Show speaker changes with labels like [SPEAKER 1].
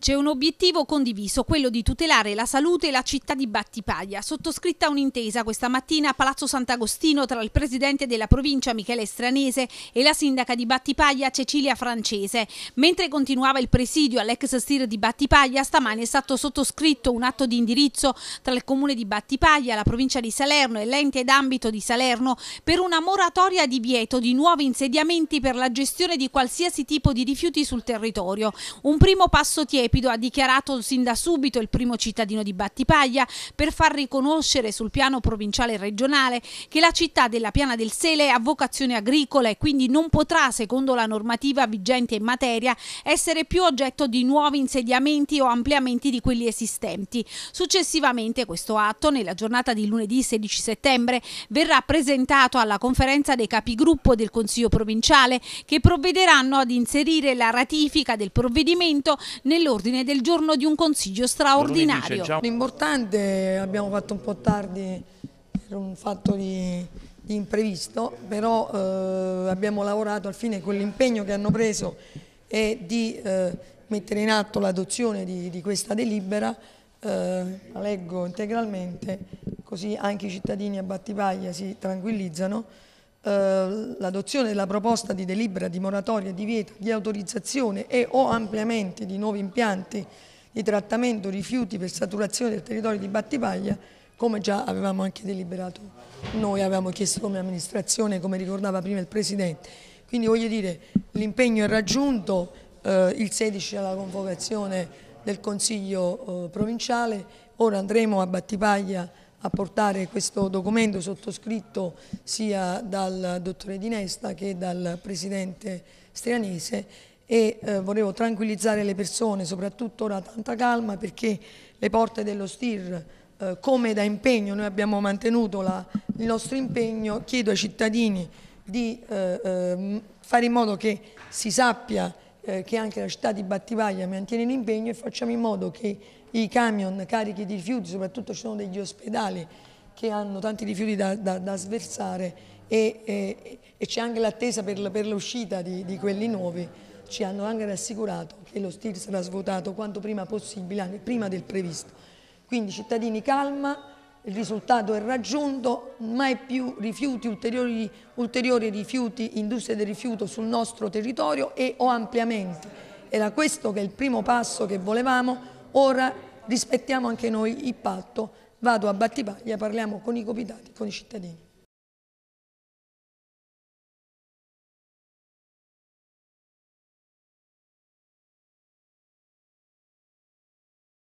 [SPEAKER 1] C'è un obiettivo condiviso, quello di tutelare la salute e la città di Battipaglia. Sottoscritta un'intesa questa mattina a Palazzo Sant'Agostino tra il presidente della provincia Michele Stranese e la sindaca di Battipaglia Cecilia Francese. Mentre continuava il presidio all'ex STIR di Battipaglia, stamane è stato sottoscritto un atto di indirizzo tra il comune di Battipaglia, la provincia di Salerno e l'ente d'ambito di Salerno per una moratoria di vieto di nuovi insediamenti per la gestione di qualsiasi tipo di rifiuti sul territorio. Un primo passo tiepido Lepido ha dichiarato sin da subito il primo cittadino di Battipaglia per far riconoscere sul piano provinciale e regionale che la città della Piana del Sele ha vocazione agricola e quindi non potrà, secondo la normativa vigente in materia, essere più oggetto di nuovi insediamenti o ampliamenti di quelli esistenti. Successivamente questo atto, nella giornata di lunedì 16 settembre, verrà presentato alla conferenza dei capigruppo del Consiglio provinciale che provvederanno ad inserire la ratifica
[SPEAKER 2] del provvedimento nell'ordine all'ordine del giorno di un consiglio straordinario. L'importante, abbiamo fatto un po' tardi, era un fatto di, di imprevisto, però eh, abbiamo lavorato al fine quell'impegno che hanno preso è di eh, mettere in atto l'adozione di, di, questa delibera, eh, la leggo integralmente, così anche i cittadini a Battipaglia si tranquillizzano. Eh, l'adozione della proposta di delibera di moratoria di vieto di autorizzazione e o ampliamenti di nuovi impianti di trattamento rifiuti per saturazione del territorio di Battipaglia come già avevamo anche deliberato noi, avevamo chiesto come amministrazione, come ricordava prima il Presidente. Quindi voglio dire, l'impegno è raggiunto, eh, il 16 alla convocazione del Consiglio eh, provinciale, ora andremo a Battipaglia a portare questo documento sottoscritto sia dal dottore Di Nesta che dal presidente Strianese e eh, volevo tranquillizzare le persone, soprattutto ora tanta calma perché le porte dello STIR eh, come da impegno, noi abbiamo mantenuto la, il nostro impegno, chiedo ai cittadini di eh, eh fare in modo che si sappia eh, che anche la città di Battivaglia mantiene l'impegno e facciamo in modo che i camion carichi di rifiuti, soprattutto ci sono degli ospedali che hanno tanti rifiuti da, da, da sversare e, e, e c'è anche l'attesa per, per l'uscita di, di quelli nuovi, ci hanno anche rassicurato che lo stile sarà svuotato quanto prima possibile, anche prima del previsto. Quindi cittadini calma, il risultato è raggiunto, mai più rifiuti, ulteriori, ulteriori rifiuti, industrie del rifiuto sul nostro territorio e o ampliamenti. Era questo che è il primo passo che volevamo, ora rispettiamo anche noi il patto, vado a Battipaglia, parliamo con i comitati, con i cittadini.